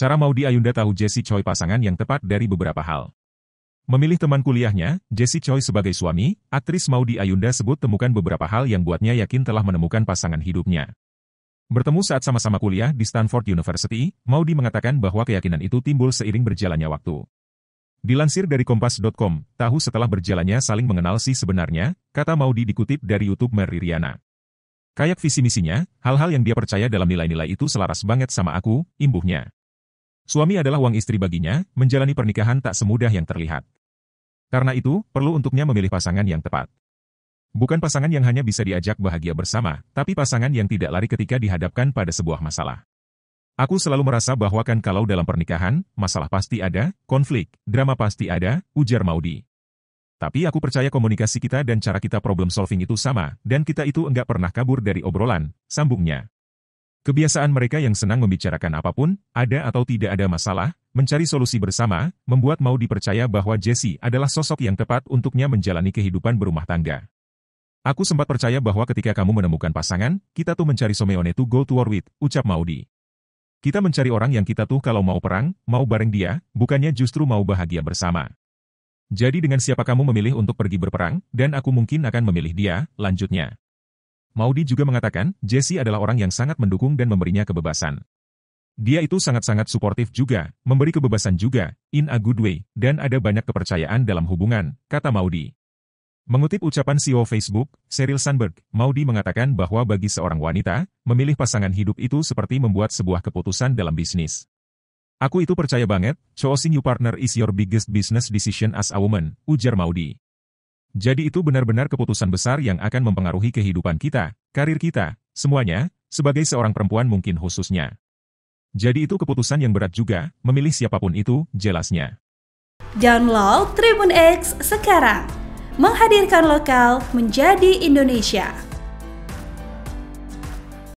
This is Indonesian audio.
Cara Maudi Ayunda tahu Jesse Choi pasangan yang tepat dari beberapa hal. Memilih teman kuliahnya, Jesse Choi sebagai suami, aktris Maudi Ayunda sebut temukan beberapa hal yang buatnya yakin telah menemukan pasangan hidupnya. Bertemu saat sama-sama kuliah di Stanford University, Maudi mengatakan bahwa keyakinan itu timbul seiring berjalannya waktu. Dilansir dari Kompas.com, tahu setelah berjalannya saling mengenal si sebenarnya, kata Maudi dikutip dari YouTube Mary Riana. Kayak visi misinya, hal-hal yang dia percaya dalam nilai-nilai itu selaras banget sama aku, imbuhnya. Suami adalah uang istri baginya, menjalani pernikahan tak semudah yang terlihat. Karena itu, perlu untuknya memilih pasangan yang tepat. Bukan pasangan yang hanya bisa diajak bahagia bersama, tapi pasangan yang tidak lari ketika dihadapkan pada sebuah masalah. Aku selalu merasa bahwa kan kalau dalam pernikahan, masalah pasti ada, konflik, drama pasti ada, ujar Maudi. Tapi aku percaya komunikasi kita dan cara kita problem solving itu sama, dan kita itu enggak pernah kabur dari obrolan, sambungnya. Kebiasaan mereka yang senang membicarakan apapun, ada atau tidak ada masalah, mencari solusi bersama, membuat mau dipercaya bahwa Jesse adalah sosok yang tepat untuknya menjalani kehidupan berumah tangga. Aku sempat percaya bahwa ketika kamu menemukan pasangan, kita tuh mencari someone to go to war with, ucap Maudi. Kita mencari orang yang kita tuh kalau mau perang, mau bareng dia, bukannya justru mau bahagia bersama. Jadi dengan siapa kamu memilih untuk pergi berperang, dan aku mungkin akan memilih dia, lanjutnya. Maudi juga mengatakan, Jesse adalah orang yang sangat mendukung dan memberinya kebebasan. Dia itu sangat-sangat suportif juga, memberi kebebasan juga, in a good way, dan ada banyak kepercayaan dalam hubungan, kata Maudi. Mengutip ucapan CEO Facebook, Sheryl Sandberg, Maudi mengatakan bahwa bagi seorang wanita, memilih pasangan hidup itu seperti membuat sebuah keputusan dalam bisnis. Aku itu percaya banget, choosing your partner is your biggest business decision as a woman, ujar Maudi. Jadi itu benar-benar keputusan besar yang akan mempengaruhi kehidupan kita, karir kita, semuanya, sebagai seorang perempuan mungkin khususnya. Jadi itu keputusan yang berat juga, memilih siapapun itu, jelasnya. Download Tribun X sekarang, menghadirkan lokal menjadi Indonesia.